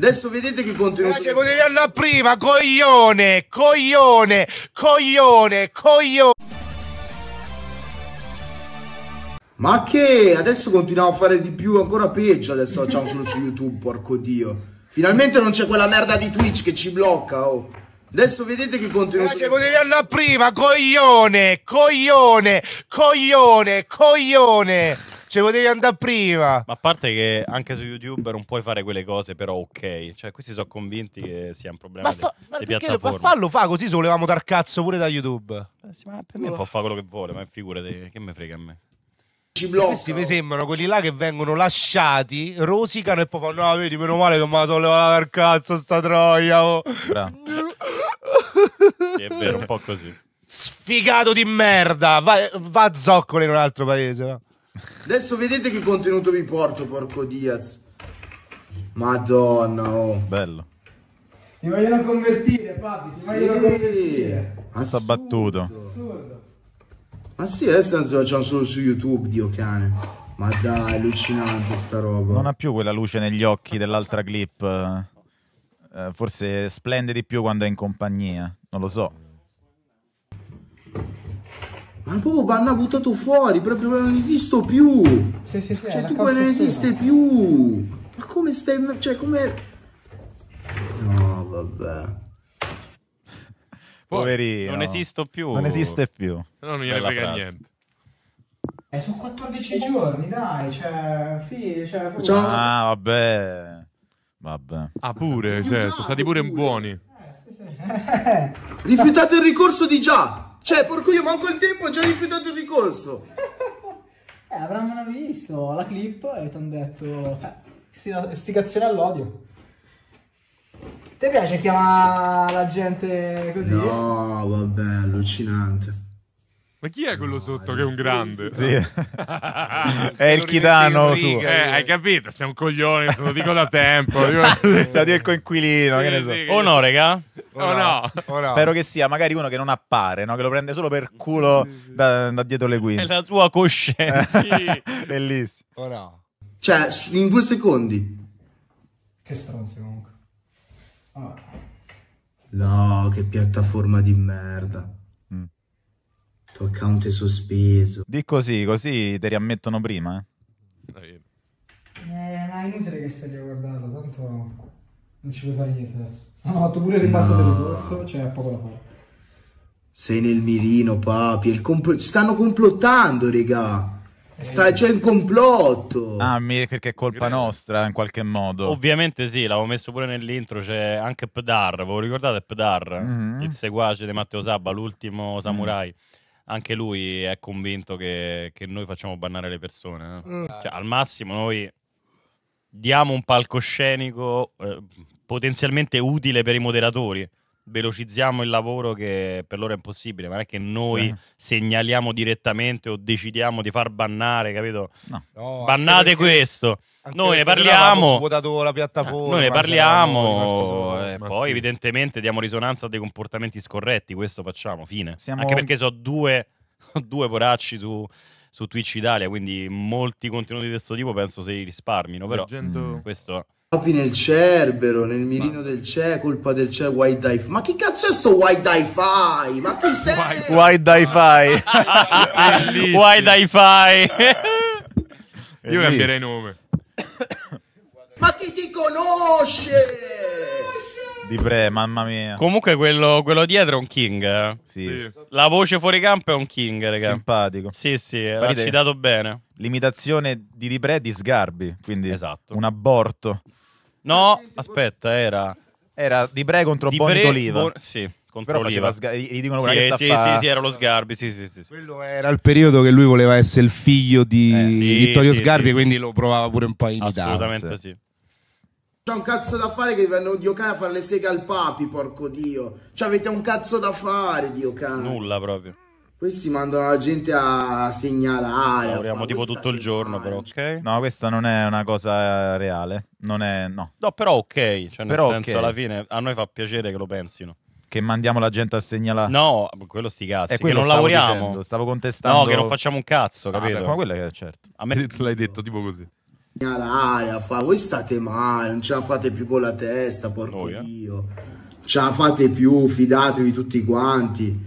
Adesso vedete che contenuti. Ma ci potevi andare prima, coglione, coglione, coglione, coglione. Ma che adesso continuiamo a fare di più, ancora peggio. Adesso facciamo solo su YouTube, porco dio. Finalmente non c'è quella merda di Twitch che ci blocca, oh. Adesso vedete che contenuti. Ma ci potevi andare prima, coglione, coglione, coglione, coglione. Cioè, potevi andare prima. Ma a parte che anche su YouTube non puoi fare quelle cose, però ok. Cioè, questi sono convinti che sia un problema. Ma, fa- di, ma, di perché, ma fallo fa così se volevamo dar cazzo pure da YouTube. Eh sì, ma per me può fare quello che vuole, ma figurati, che me frega a me. Questi mi sembrano quelli là che vengono lasciati, rosicano e poi fanno: No, vedi, meno male che mi sono levata dal cazzo sta troia. Oh. sì, è vero, un po' così. Sfigato di merda. Va, va a zoccole in un altro paese. Va. Adesso vedete che contenuto vi porto, porco Diaz. Madonna, oh. Bello. Ti vogliono convertire, papi, ti vogliono convertire. Sta battuto. Assurdo. Ma sì, adesso la facciamo solo su YouTube, Dio cane. Ma dai, allucinante sta roba. Non ha più quella luce negli occhi dell'altra clip. Eh, forse splende di più quando è in compagnia, non lo so. Ma proprio vanno buttato fuori, proprio non esisto più. Sì, sì, sì, cioè tu poi non esiste più. Ma come stai... Cioè come... No, vabbè. Poverino. Non esisto più. Non esiste più. No, non gliene frega frase. niente. Eh, sono 14 giorni, dai, cioè... Fì, cioè proprio... Ah, vabbè. Vabbè. Ah, pure, cioè, sono stati pure, pure. buoni. Eh, sì, sì. Rifiutate il ricorso di già. Cioè, porco io, manco il tempo, ho già rifiutato il ricorso. eh, avranno visto la clip e ti hanno detto... Eh, istigazione all'odio. Ti piace chiamare la gente così? No, vabbè, allucinante. Ma chi è quello no, sotto è che è un grande? Sì. è il chitano suo. Eh, hai capito? Sei un coglione, te lo dico da tempo. Sei Stato il coinquilino, sì, che ne so. Sì, che... O no, regà? O, o no. no. Spero che sia magari uno che non appare, no? che lo prende solo per culo da, da dietro le guide. È la sua coscienza. Bellissimo. O no. Cioè, in due secondi. Che stronzo comunque. Allora. No, che piattaforma di merda tuo account è sospeso. Di così, così te riammettono prima, eh. Eh, ma è inutile che stai a guardarlo, tanto non ci puoi fare niente adesso. Stanno fatto pure il ripazzo no. del corso, cioè poco da fare. Sei nel mirino, papi. Compl stanno complottando, regà. Eh, Sta, c'è un complotto. Ah, perché è colpa nostra in qualche modo. Ovviamente sì, l'avevo messo pure nell'intro. C'è anche Pdar. Ve lo ricordate Pdar? Mm -hmm. Il seguace di Matteo Sabba, l'ultimo samurai. Mm -hmm anche lui è convinto che, che noi facciamo bannare le persone. No? Mm. Cioè, al massimo noi diamo un palcoscenico eh, potenzialmente utile per i moderatori velocizziamo il lavoro che per loro è impossibile, ma non è che noi sì. segnaliamo direttamente o decidiamo di far bannare, capito? No. No, Bannate questo. Noi ne parliamo, votato la piattaforma, noi ne parliamo e poi sì. evidentemente diamo risonanza a dei comportamenti scorretti, questo facciamo, fine. Siamo... Anche perché so due, due poracci su, su Twitch Italia, quindi molti contenuti di questo tipo penso se li risparmino, però Leggendo... questo... Api nel Cerbero, nel mirino ma... del C'è, colpa del C'è, White Die Ma chi cazzo è sto White Die Fi? Ma chi sei? White, white Die Fi White Die Fi Io cambierei nome Ma chi ti conosce? Di pre, mamma mia. Comunque quello, quello dietro è un king. Eh? Sì. sì. La voce fuori campo è un king, raga. Simpatico. Sì, sì, l'ha citato bene. L'imitazione di Di Pre di Sgarbi, quindi esatto. un aborto. No, aspetta, era... Era di Bre contro Di Boni Bre- d'Oliva. sì, contro Però Oliva. gli dicono Sì, che sta sì, fa- sì, era lo Sgarbi, sì, sì, sì. sì. Quello era il periodo che lui voleva essere il figlio di Eh, sì, Vittorio sì, Sgarbi, sì, quindi lo provava pure un po' in Italia. Assolutamente sì. C'è un cazzo da fare che vi vanno Dio cane a fare le seghe al papi, porco dio. Cioè avete un cazzo da fare, Dio cane. Nulla proprio. Questi mandano la gente a segnalare. Lavoriamo tipo tutto il giorno, però. Ok. No, questa non è una cosa eh, reale. Non è, no. No, però ok. Cioè, nel però senso, okay. alla fine a noi fa piacere che lo pensino. Che mandiamo la gente a segnalare. No, quello sti cazzi. È eh, che non lavoriamo. Dicendo, stavo contestando. No, che non facciamo un cazzo, ah, capito? Ah, beh, ma quello è certo. A me l'hai detto tipo così. Segnalare, a fa... voi state male, non ce la fate più con la testa, porco eh. Dio. Eh? Ce la fate più, fidatevi tutti quanti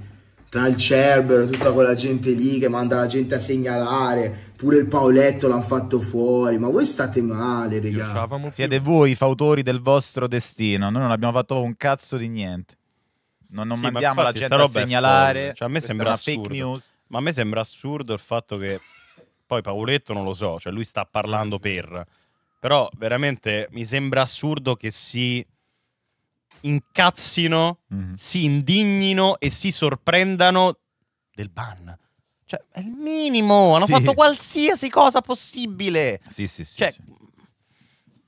tra il Cerbero e tutta quella gente lì che manda la gente a segnalare, pure il Paoletto l'hanno fatto fuori, ma voi state male, raga. Siete voi i fautori del vostro destino, noi non abbiamo fatto un cazzo di niente. Non, non sì, mandiamo ma infatti, la gente a segnalare, cioè, a me sembra assurdo. fake news. Ma a me sembra assurdo il fatto che poi Paoletto non lo so, cioè lui sta parlando per però veramente mi sembra assurdo che si incazzino, mm si indignino e si sorprendano del ban. Cioè, è il minimo. Hanno sì. fatto qualsiasi cosa possibile. Sì, sì, sì. Cioè, sì.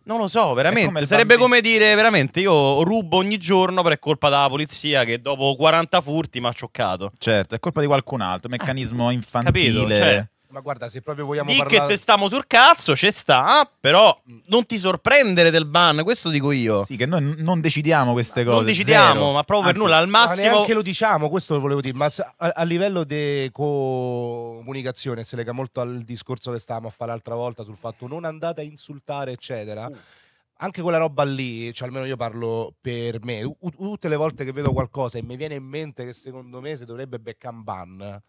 Non lo so, veramente. Come Sarebbe bambino. come dire, veramente, io rubo ogni giorno, per colpa della polizia che dopo 40 furti mi ha scioccato. Certo, è colpa di qualcun altro, meccanismo ah, infantile. Capito, cioè, ma guarda, se proprio vogliamo Dì parlare... che te stiamo sul cazzo, ci sta, però non ti sorprendere del ban, questo dico io. Sì, che noi non decidiamo queste cose. Non decidiamo, zero. ma proprio Anzi, per nulla, al massimo... Ma neanche lo diciamo, questo lo volevo dire, ma a, livello di comunicazione, si lega molto al discorso che stavamo a fare l'altra volta sul fatto non andate a insultare, eccetera. Uh anche quella roba lì, cioè almeno io parlo per me, tutte le volte che vedo qualcosa e mi viene in mente che secondo me si dovrebbe beccare un ban,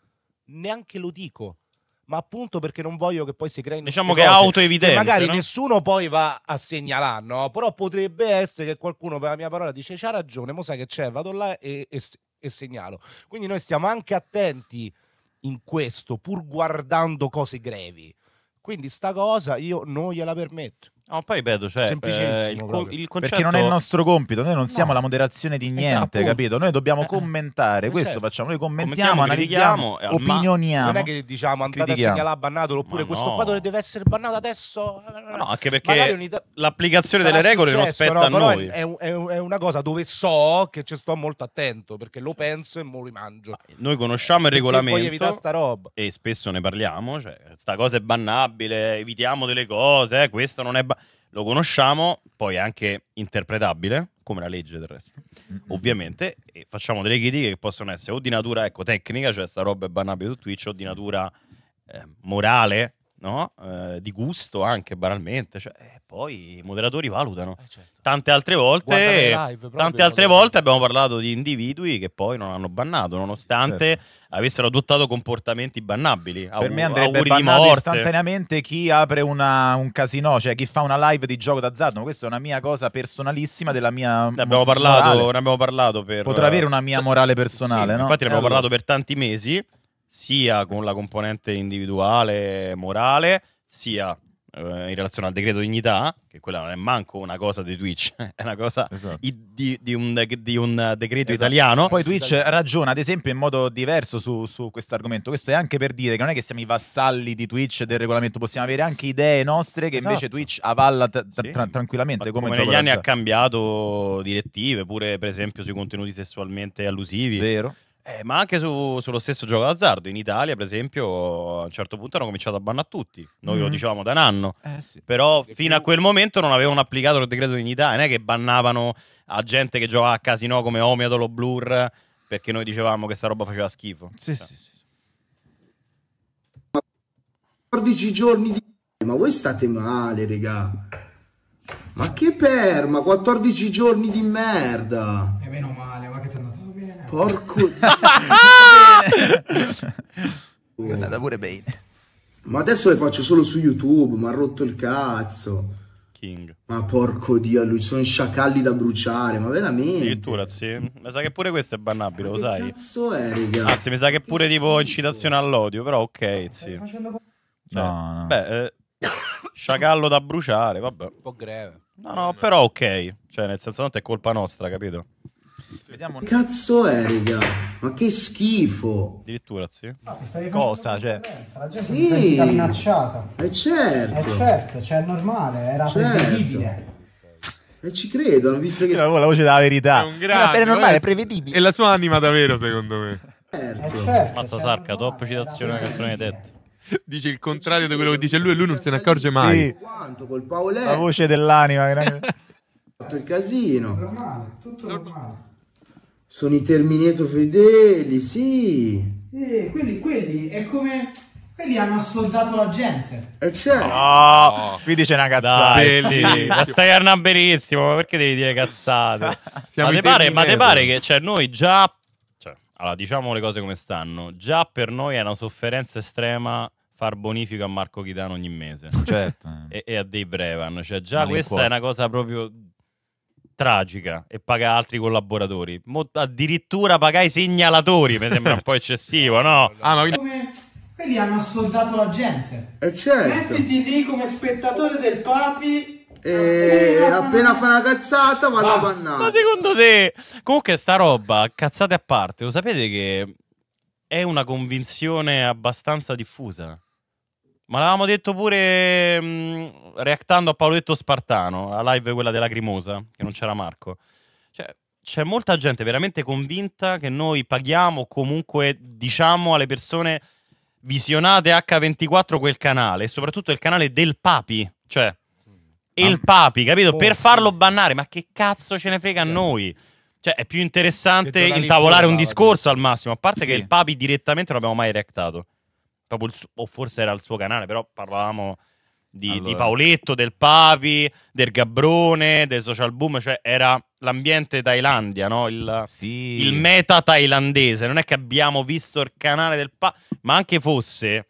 neanche lo dico ma appunto perché non voglio che poi si crei diciamo che è autoevidente magari no? nessuno poi va a segnalare no? però potrebbe essere che qualcuno per la mia parola dice c'ha ragione mo sai che c'è vado là e, e, e segnalo quindi noi stiamo anche attenti in questo pur guardando cose grevi quindi sta cosa io non gliela permetto Ah, no, poi ripeto, cioè, Semplicissimo eh, il, co- il concetto... Perché non è il nostro compito, noi non siamo no. la moderazione di esatto. niente, esatto. capito? Noi dobbiamo eh. commentare, eh, questo certo. facciamo, noi commentiamo, commentiamo analizziamo, opinioniamo. Non è che diciamo andate a segnalare bannato, oppure no. questo padre deve essere bannato adesso. No, anche perché l'applicazione delle regole successo, non aspetta no, a noi. È, è, è, una cosa dove so che ci sto molto attento, perché lo penso e mo rimangio. Noi conosciamo il regolamento. sta roba. E spesso ne parliamo, cioè, sta cosa è bannabile, evitiamo delle cose, eh, questa non è bannabile lo conosciamo, poi è anche interpretabile, come la legge del resto, mm-hmm. ovviamente, e facciamo delle critiche che possono essere o di natura ecco, tecnica, cioè sta roba è banabile su Twitch, o di natura eh, morale, no? Eh, di gusto anche banalmente, cioè, eh, poi i moderatori valutano. Eh, certo. Tante altre volte, live, tante altre volte abbiamo parlato di individui che poi non hanno bannato, nonostante certo. avessero adottato comportamenti bannabili. Per me andrebbe bannato istantaneamente chi apre una, un casino, cioè chi fa una live di gioco d'azzardo. Questa è una mia cosa personalissima della mia ne abbiamo parlato, ne abbiamo parlato per... Potrà avere una mia eh, morale personale, sì, no? Infatti ne abbiamo allora. parlato per tanti mesi sia con la componente individuale, morale, sia eh, in relazione al decreto dignità, che quella non è manco una cosa di Twitch, è una cosa esatto. di, di, un, di, un, decreto esatto. italiano. Poi Twitch ragiona, ad esempio, in modo diverso su, su questo argomento. Questo è anche per dire che non è che siamo i vassalli di Twitch del regolamento, possiamo avere anche idee nostre che esatto. invece Twitch avalla tra sì. tra tranquillamente. Ma come, come negli anni ha cambiato direttive, pure per esempio sui contenuti sessualmente allusivi. Vero eh, ma anche su, sullo stesso gioco d'azzardo. In Italia, per esempio, a un certo punto hanno cominciato a bannare tutti. Noi mm. lo dicevamo da un anno. Eh, sì. Però e fino più... a quel momento non avevano applicato il decreto di dignità. Non è che bannavano a gente che giocava a casino come Omiadolo Blur perché noi dicevamo che sta roba faceva schifo. Sì, sì, sì. sì. 14 giorni di... Ma voi state male, regà. Ma che perma, 14 giorni di merda. E eh, meno male. Porco Dio. È andata pure bene. Ma adesso le faccio solo su YouTube, mi ha rotto il cazzo. King. Ma porco Dio, lui sono sciacalli da bruciare, ma veramente. Addirittura, sì. Mi sa che pure questo è bannabile, lo sai. Che cazzo è, raga? Anzi, mi sa che pure che tipo schifo. incitazione all'odio, però ok, sì. Facendo... Cioè, no, no. Beh, eh, sciacallo da bruciare, vabbè. Un po' greve. No, no, però ok. Cioè, nel senso, non è colpa nostra, capito? Vediamo... Cazzo è, raga? Ma che schifo! Addirittura, sì. No, Cosa, cioè? La gente sì. si è sentita minacciata. E eh, certo! E eh, certo, cioè è normale, era certo. prevedibile. E eh, ci credo, hanno visto che... Avevo la voce della verità. È un grande, Era normale, è prevedibile. È la sua anima davvero, secondo me. Certo. certo Mazza cioè, Sarca, top citazione della canzone Tet dice il contrario di quello che dice lui e lui non se ne accorge mai. Sì. Quanto col Paoletto. La voce dell'anima, grande. fatto il casino. Normale, tutto normale. Sono i Terminator fedeli, sì. Eh, quelli, quelli, è come... Quelli hanno assoldato la gente. E eh, c'è. Certo. No, ah, qui dice una cazzata. Sì, la stai andando benissimo, ma perché devi dire cazzate? ma te pare, ma te pare che cioè, noi già... Cioè, allora, diciamo le cose come stanno. Già per noi è una sofferenza estrema far bonifico a Marco Chitano ogni mese. Certo. e, e, a Dave Brevan. Cioè, già questa è una cosa proprio tragica e paga altri collaboratori. Mo, addirittura i segnalatori, mi sembra un po' eccessivo, no? Ah, ma... Come... Quelli hanno assoldato la gente. E eh, certo. Mettiti lì come spettatore del papi e eh, ah, eh, appena fa una cazzata va alla pannata. Ma secondo te, comunque, sta roba, cazzate a parte, lo sapete che è una convinzione abbastanza diffusa? Ma l'avevamo detto pure mh, mm, reactando a Paoletto Spartano, la live quella della Grimosa, che non c'era Marco. Cioè, c'è molta gente veramente convinta che noi paghiamo comunque diciamo alle persone visionate H24 quel canale e soprattutto il canale del Papi, cioè mm. il Papi, capito? Oh, per farlo bannare, ma che cazzo ce ne frega a eh. noi? Cioè è più interessante intavolare un discorso al massimo, a parte sì. che il Papi direttamente non abbiamo mai reactato proprio il, o forse era il suo canale, però parlavamo di, allora. di, Paoletto, del Papi, del Gabrone, del Social Boom, cioè era l'ambiente Thailandia, no? il, sì. il, meta thailandese. Non è che abbiamo visto il canale del Papi, ma anche fosse,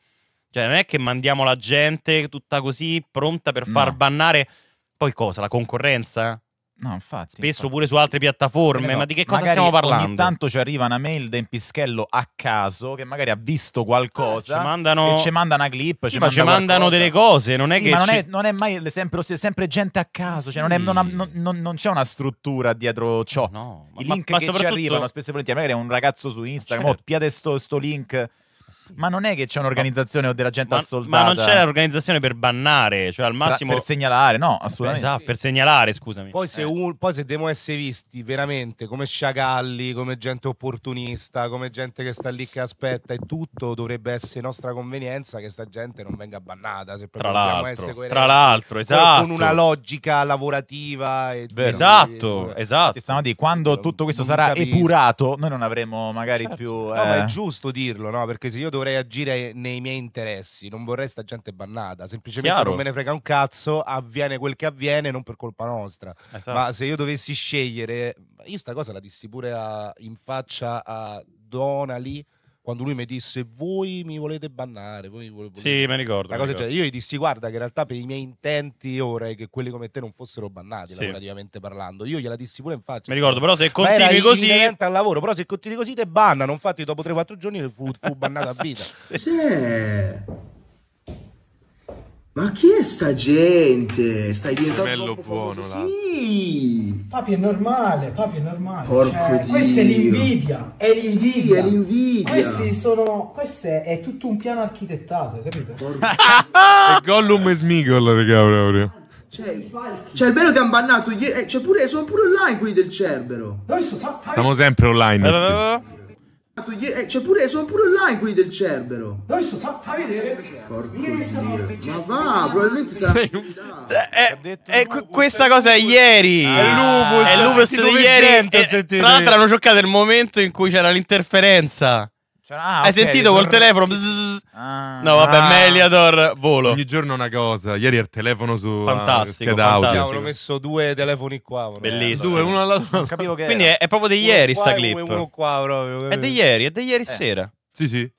cioè non è che mandiamo la gente tutta così pronta per far no. bannare poi cosa? La concorrenza? No, infatti. Spesso infatti. pure su altre piattaforme, so, ma di che cosa stiamo parlando? Ogni tanto ci arriva una mail da impischello a caso che magari ha visto qualcosa. Ah, ci mandano... E ci manda una clip. Sì, ci ma manda ci mandano delle cose, non è sì, che. Ma ci... non, è, non, è, mai sempre, sempre gente a caso, sì. cioè non, è, non, non, c'è una struttura dietro ciò. No, no. I ma, link ma, che soprattutto... ci arrivano spesso e volentieri, magari è un ragazzo su Instagram, certo. oh, piate sto, sto link ma non è che c'è un'organizzazione ma, o della gente ma, assoltata. Ma non c'è l'organizzazione per bannare, cioè al massimo... Per, per segnalare, no, assolutamente. Esatto, per segnalare, scusami. Poi se, eh. un, poi se devono essere visti veramente come sciacalli, come gente opportunista, come gente che sta lì che aspetta e tutto, dovrebbe essere nostra convenienza che sta gente non venga bannata. Se tra l'altro, tra l'altro, esatto. Con una logica lavorativa. E, Beh, esatto, e, eh, esatto. Stiamo a dire, quando tutto questo non sarà capisco. epurato, noi non avremo magari certo. più... Eh... No, ma è eh. giusto dirlo, no? Perché se io io dovrei agire nei miei interessi, non vorrei sta gente bannata, semplicemente Chiaro. non me ne frega un cazzo, avviene quel che avviene, non per colpa nostra. Esatto. Ma se io dovessi scegliere, io sta cosa la dissi pure a, in faccia a Donali quando lui mi disse voi mi volete bannare, voi volete... Sì, mi ricordo. Una cosa ricordo. Io gli dissi guarda che in realtà per i miei intenti ora è che quelli come te non fossero bannati, sì. lavorativamente parlando. Io gliela dissi pure in faccia. Mi ricordo, però se continui così... al lavoro, però se continui così te bannano, infatti dopo 3-4 giorni fu, fu bannato a vita. sì. sì. Ma chi è sta gente? Stai diventando Bello buono là. Sì. Papi è normale, papi è normale. Porco cioè, Dio. Questa è l'invidia. È l'invidia. Sì, è l'invidia. Questi sono queste è tutto un piano architettato, capito? Porco... è Gollum e Smigol, raga, proprio. Cioè, cioè, il bello che hanno bannato ieri. Eh, cioè, pure, sono pure online quelli del Cerbero. Noi so, Siamo sempre online. Eh, eh, eh, c'è pure, sono pure online quelli del Cerbero. L'ho visto, fa, fa vedere. Porco zio. Ma va, probabilmente sarà. Sei... Eh, eh, eh questa cosa è ieri. Ah, è Lupus. È Lupus di ieri. E, eh, tra l'altro hanno giocato il momento in cui c'era l'interferenza. Cioè, ah, Hai okay, sentito col telefono? Ah, no, vabbè, ah. Meliador, volo. Ogni giorno una cosa. Ieri il telefono su eh, fantastico, uh, fantastico. Avevano messo due telefoni qua. Bellissimo. Due, uno alla... Quindi è, è, proprio di ieri sta clip. Uno qua proprio. È di ieri, è di ieri eh. sera. Sì, sì.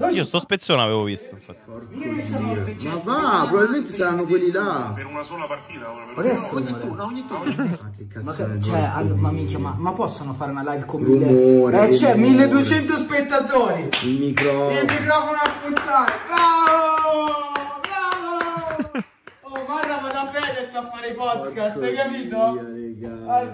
Io sto, sto spezzone avevo visto, infatti. Ma va, probabilmente saranno quelli là. Per una sola partita, ora per Adesso, ogni turno, ogni turno. Ma che cazzo ma, cioè, all ma minchia, ma, ma, possono fare una live con mille? Eh, c'è 1200 spettatori. Il microfono. Il microfono a puntare. Bravo! Bravo! Oh, Marra da festa a fare i podcast, hai capito?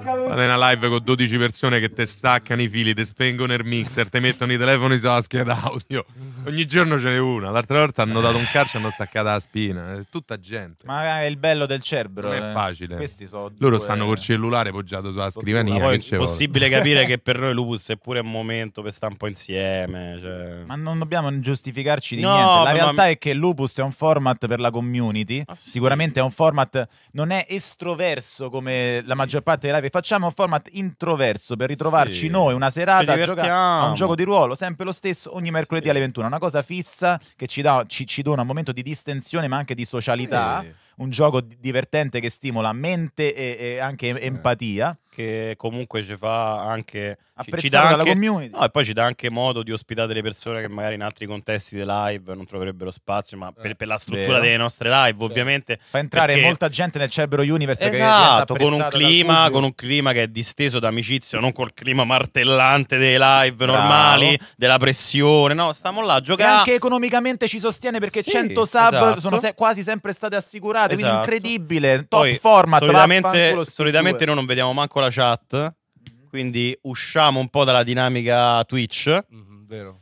Fate una live con 12 persone che te staccano i fili, te spengono il mixer, te mettono i telefoni sulla scheda audio. Ogni giorno ce n'è una. L'altra volta hanno dato un calcio e hanno staccato la spina. È tutta gente. Ma è il bello del cerbero. Non è eh. facile. Questi sono Loro stanno col cellulare poggiato sulla scrivania. Poi è possibile capire che per noi Lupus è pure un momento per stare un po' insieme. Cioè... Ma non dobbiamo giustificarci di no, niente. La realtà ma... è che Lupus è un format per la community. Ah, sì. Sicuramente è un format non è estroverso come la maggior parte delle live facciamo, un format introverso per ritrovarci sì. noi una serata a giocare a un gioco di ruolo, sempre lo stesso, ogni mercoledì alle 21. Una cosa fissa che ci, ci, ci dona un momento di distensione ma anche di socialità, sì. un gioco divertente che stimola mente e, e anche empatia perché comunque ci fa anche ci, ci dà anche, community. No, e poi ci dà anche modo di ospitare le persone che magari in altri contesti dei live non troverebbero spazio, ma per, eh, per la struttura vero. delle nostre live, cioè, ovviamente. Fa entrare perché... molta gente nel cerbero universe esatto, con un, clima, con un clima che è disteso d'amicizia, non col clima martellante dei live Bravo. normali, della pressione. No, stiamo là a giocare. E anche economicamente ci sostiene perché sì, 100 sub esatto. sono se quasi sempre state assicurate. Esatto. Quindi incredibile. Top poi, format. Solitamente, solitamente eh. noi non vediamo manco la la chat, mm-hmm. quindi usciamo un po' dalla dinamica Twitch. Mm-hmm, vero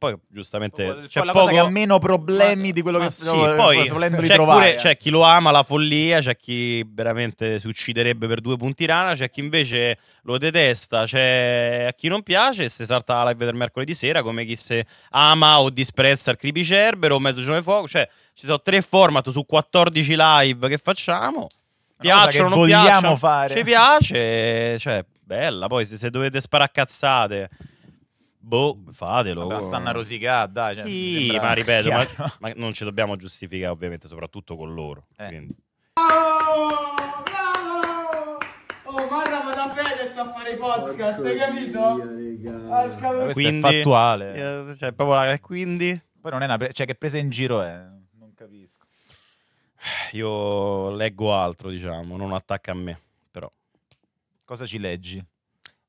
poi giustamente poi, c'è poco... che ha meno problemi ma, di quello che sì, stavo, poi, volendo c'è, pure, c'è eh. chi lo ama la follia, c'è chi veramente si ucciderebbe per due punti rana, c'è chi invece lo detesta, c'è a chi non piace se salta la live del mercoledì sera come chi se ama o disprezza il creepy cerbero o mezzogiorno di fuoco, cioè ci sono tre format su 14 live che facciamo piacciono, non vogliamo piacciono, fare. Ci piace, cioè, bella. Poi se, se dovete sparare cazzate. Boh, fatelo. Vabbè, stanno a rosicà, dai. Cioè, sì, ma ripeto, ma, ma, non ci dobbiamo giustificare, ovviamente, soprattutto con loro. Eh. Quindi. Bravo, bravo! Oh, Marra va da Fedez a fare i podcast, Porco hai capito? Dio, quindi, è fattuale. Eh, cioè, proprio, la, quindi... Poi non è una... cioè, che presa in giro è... Io leggo altro, diciamo, non attacca a me, però. Cosa ci leggi?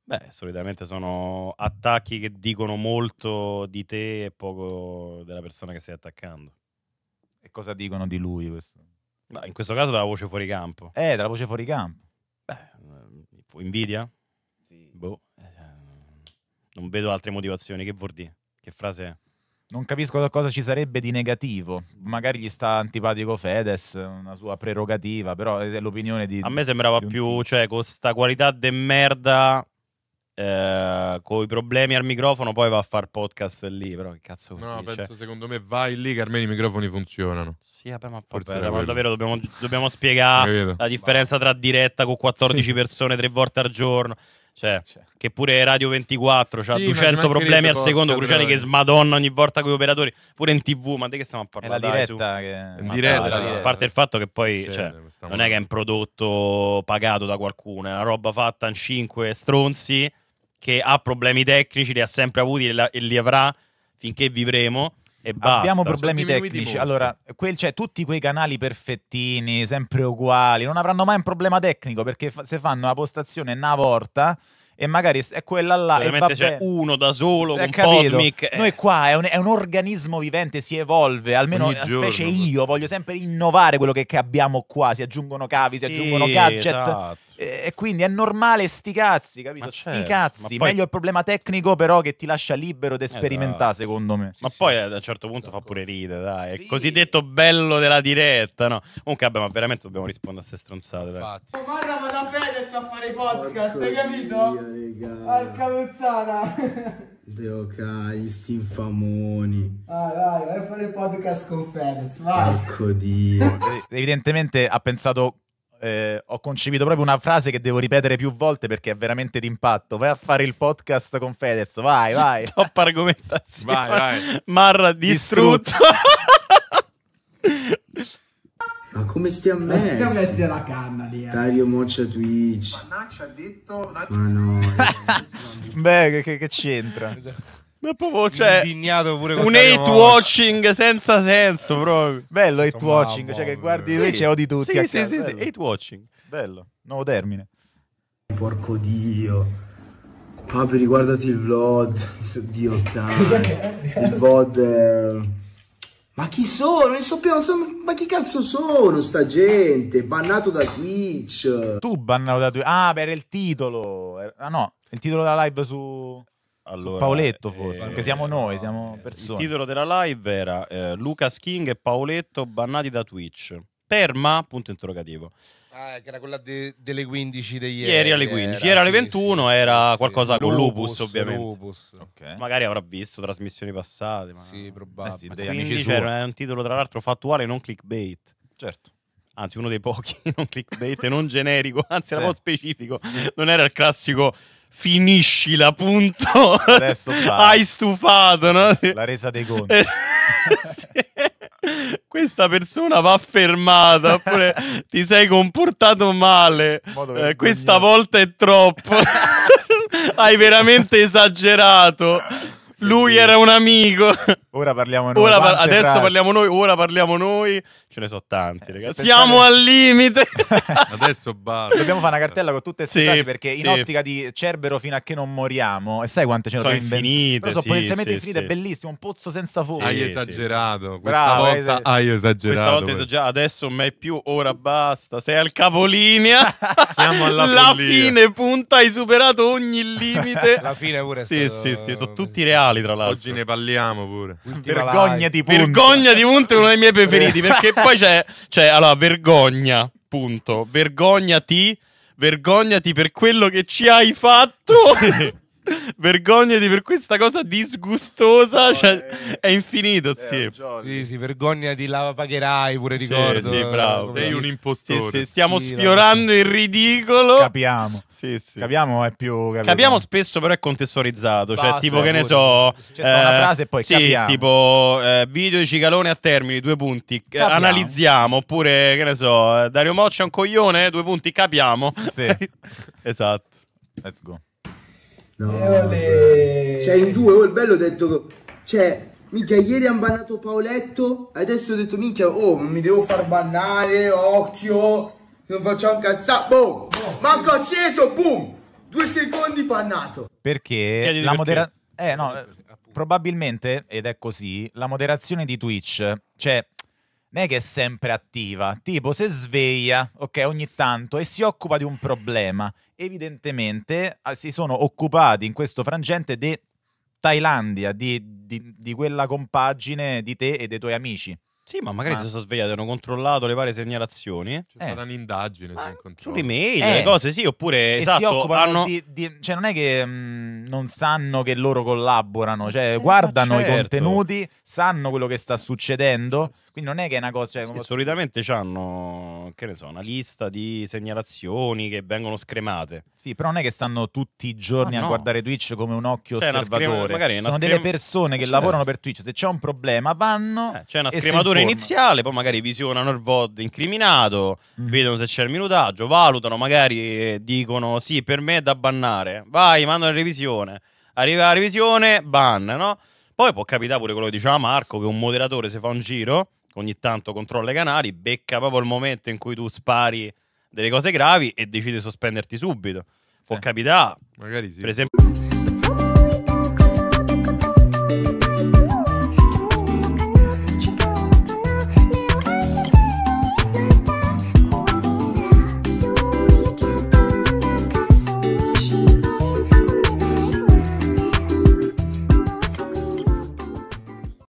Beh, solitamente sono attacchi che dicono molto di te e poco della persona che stai attaccando. E cosa dicono di lui? Questo? Ma in questo caso dalla voce fuori campo. Eh, dalla voce fuori campo. Beh, mm, invidia? Sì. Boh. Eh, cioè, non vedo altre motivazioni. Che vuol dire? Che frase è? Non capisco cosa ci sarebbe di negativo. Magari gli sta antipatico Fedez, una sua prerogativa, però è l'opinione di... A me sembrava più, tipo. cioè, con questa qualità de merda, eh, con i problemi al microfono, poi va a far podcast lì, però che cazzo vuol No, penso, cioè secondo me, vai lì che almeno i microfoni funzionano. Sì, vabbè, ma Forse vabbè, ma davvero dobbiamo, dobbiamo spiegare la differenza tra diretta con 14 sì. persone tre volte al giorno. Cioè, eh, cioè, che pure Radio 24 ha cioè, 200 problemi al secondo. Cruciani che eh. smadonna ogni volta con gli operatori, pure in TV. Ma di che stiamo a parlare? È la diretta, Dai, che... ma diretta, dai, cioè, diretta, a parte il fatto che poi cioè, non è che è un prodotto pagato da qualcuno, è una roba fatta in 5 stronzi che ha problemi tecnici, li ha sempre avuti e li avrà finché vivremo e basta. Abbiamo problemi tecnici. Allora, quel, cioè, tutti quei canali perfettini, sempre uguali, non avranno mai un problema tecnico perché fa, se fanno la postazione una volta e magari è quella là. Ovviamente c'è uno da solo, eh, Podmic, eh. Noi qua è un, è un, organismo vivente, si evolve, almeno Ogni specie io voglio sempre innovare quello che, che abbiamo qua, si aggiungono cavi, sì, si aggiungono gadget. Esatto. E quindi è normale sti cazzi, capito? Certo, ma sti cazzi. Poi... Meglio il problema tecnico, però, che ti lascia libero di sperimentare, esatto. secondo me. Sì, ma sì, poi sì. Eh, a un certo punto fa pure ridere, dai. Sì. cosiddetto bello della diretta, no? Comunque, vabbè, ma veramente dobbiamo rispondere a queste stronzate, dai. Infatti. Oh, guarda, vado a Fedez a fare i podcast, Porco hai capito? Porca puttana. Deo Kai, sti infamoni. Ah, vai, vai a fare il podcast con Fedez, vai. Porco Dio. Evidentemente ha pensato eh, ho concepito proprio una frase che devo ripetere più volte perché è veramente d'impatto. Vai a fare il podcast con Fedez, vai, vai. Top argomentazione. Vai, vai. Marra distrutto. distrutto. Ma come stiamo messi? Ma messi alla canna lì. Eh. Dario Moccia Twitch. Mannaccia ha detto... Ma no. Eh. Beh, che, che c'entra? Ma proprio, cioè, indignato pure un hate watching senza senso, proprio. Bello hate watching, mamma, cioè che guardi sì. c'è di tutti. Sì, sì, casa, sì, sì, hate watching. Bello, nuovo termine. Porco Dio. Papi, riguardati il vlog. Dio, dai. Il vlog è... Ma chi sono? Non sappiamo, sono... ma chi cazzo sono sta gente? Bannato da Twitch. Tu bannato da Twitch. Ah, per il titolo. Ah no, il titolo della live su allora, Paoletto eh, forse, eh, che siamo noi, siamo eh, persone. Il titolo della live era eh, Lucas King e Paoletto bannati da Twitch. Perma, punto interrogativo. Ah, che era quella de- delle 15 di ieri. Ieri alle 15, era, ieri alle 21 sì, era sì, qualcosa sì. con Lupus, Lupus ovviamente. Lupus. Okay. Magari avrà visto trasmissioni passate. Ma... Sì, probabilmente. Eh è un titolo tra l'altro fattuale, non clickbait. Certo anzi uno dei pochi non clickbait, non generico, anzi era un po' specifico, non era il classico finiscila, punto. Adesso Hai stufato, no? La resa dei conti. Eh, sì. Questa persona va fermata, oppure ti sei comportato male. Eh, questa volta è troppo. Hai veramente esagerato. Lui era un amico. Ora parliamo noi. Ora par adesso frasi. parliamo noi, ora parliamo noi. Ce ne so tanti, eh, ragazzi. Siamo pensate... al limite. Adesso basta. Dobbiamo fare una cartella con tutte queste sì, perché sì. in ottica di Cerbero fino a che non moriamo, e sai quante ce ne sono infinite? Però sono sì, potenzialmente sì, infinite, è bellissimo, un pozzo senza fondo. hai esagerato. Questa Bravo, volta hai esagerato. Questa volta esagerato. Adesso mai più, ora basta. Sei al capolinea. Siamo alla La fine punta, hai superato ogni limite. La fine pure è Sì, stato... sì, sì, sono tutti reali tra l'altro. Oggi ne parliamo pure. Vergogna di punta. Vergognati punta è uno dei miei preferiti eh. perché Poi c'è, cioè, allora, vergogna, punto. Vergognati, vergognati per quello che ci hai fatto. Sì. Vergognati per questa cosa disgustosa. Oh, cioè, eh, è infinito, eh, zio. Sì, sì, vergogna di lava pagherai pure ricordo. Sì, sì bravo. Sei un impostore. Sì, sì, stiamo sfiorando il ridicolo. Capiamo. Sì, sì. Capiamo è più capiamo. capiamo spesso però è contestualizzato, cioè, Basta, cioè tipo che ne so, c'è eh, una frase e poi sì, capiamo. tipo eh, video di Cicalone a termini, due punti, eh, capiamo. analizziamo, oppure che ne so, eh, Dario Moccia è un coglione, due punti, capiamo. Sì. esatto. Let's go. No, eh, cioè in due, oh, il bello ho detto, cioè, minchia, ieri hanno bannato Paoletto, adesso ho detto, minchia, oh, non mi devo far bannare, occhio, non facciamo un cazzato, boh, oh, manco acceso, boom, due secondi bannato. Perché la moderazione... Eh no, eh, probabilmente, ed è così, la moderazione di Twitch, cioè non è che è sempre attiva, tipo se sveglia, ok, ogni tanto e si occupa di un problema, evidentemente ah, si sono occupati in questo frangente di Thailandia, di, di, di quella compagine di te e dei tuoi amici. Sì, ma magari ma... si sono svegliati, hanno controllato le varie segnalazioni. C'è eh. stata un'indagine sulle mail, eh. le cose sì, oppure esatto, si occupano hanno... di, di, Cioè non è che mh, mm, non sanno che loro collaborano, cioè sì, guardano certo. i contenuti, sanno quello che sta succedendo, quindi non è che è una cosa... Cioè, sì, solitamente hanno, che ne so, una lista di segnalazioni che vengono scremate. Sì, però non è che stanno tutti i giorni ah, no. a guardare Twitch come un occhio cioè, osservatore. Screma, Sono screma... delle persone che c'è. lavorano per Twitch, se c'è un problema vanno... Eh, c'è una scrematura reazione iniziale, poi magari visionano il VOD incriminato, mm. vedono se c'è il minutaggio, valutano, magari eh, dicono sì, per me è da bannare, vai, mandano in revisione, arriva la revisione, ban, no? Poi può capitare pure quello che diceva Marco, che un moderatore se fa un giro, ogni tanto controlla i canali, becca proprio il momento in cui tu spari delle cose gravi e decide di sospenderti subito. Può sì. capitare. Magari sì. Per esempio...